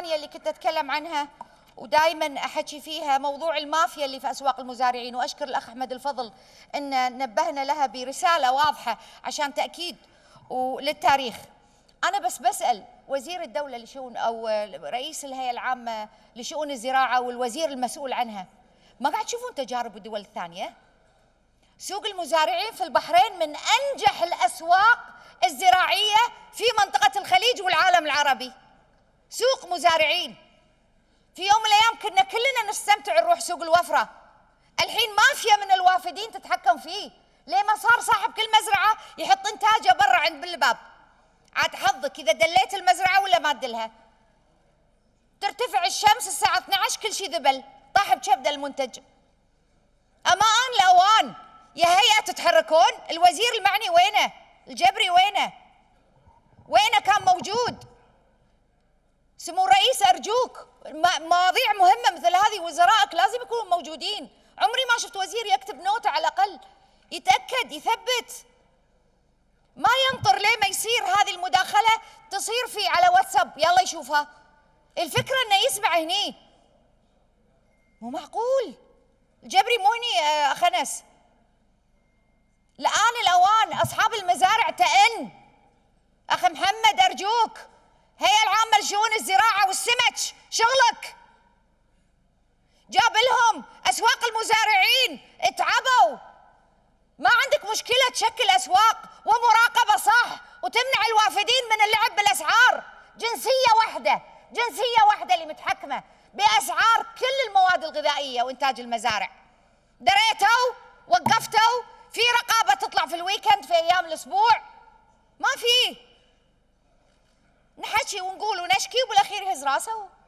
الثانية اللي كنت أتكلم عنها ودائما احكي فيها موضوع المافيا اللي في اسواق المزارعين واشكر الاخ احمد الفضل ان نبهنا لها برساله واضحه عشان تاكيد وللتاريخ انا بس بسال وزير الدوله لشؤون او رئيس الهيئه العامه لشؤون الزراعه والوزير المسؤول عنها ما قاعد تشوفون تجارب الدول الثانيه سوق المزارعين في البحرين من انجح الاسواق الزراعيه في منطقه الخليج والعالم العربي سوق مزارعين في يوم من الايام كنا كلنا نستمتع نروح سوق الوفره الحين مافيا من الوافدين تتحكم فيه ليه ما صار صاحب كل مزرعه يحط انتاجه برا عند بالباب عاد حظك اذا دليت المزرعه ولا ما تدلها ترتفع الشمس الساعه 12 كل شيء ذبل طاح بكبده المنتج اما ان الاوان يا هيئه تتحركون الوزير المعني وينه الجبري وينه وينه كان موجود أرجوك مواضيع مهمة مثل هذه وزرائك لازم يكونوا موجودين عمري ما شفت وزير يكتب نوتة على الأقل يتأكد يثبت ما ينطر ليه ما يصير هذه المداخلة تصير في على واتساب يلا يشوفها الفكرة أنه يسمع هني مو معقول الجبري مو هني آه، خنس الآن الأوان أصحاب المزارع تأن أخ محمد أرجوك هي العامة لشؤون الزراعة والسمك شغلك جاب لهم أسواق المزارعين اتعبوا ما عندك مشكلة تشكل أسواق ومراقبة صح وتمنع الوافدين من اللعب بالأسعار جنسية واحدة جنسية واحدة اللي متحكمة بأسعار كل المواد الغذائية وإنتاج المزارع دريتوا وقفتوا في رقابة تطلع في الويكند في أيام الأسبوع نشكي ونقول ونشكي وبالاخير يهز راسه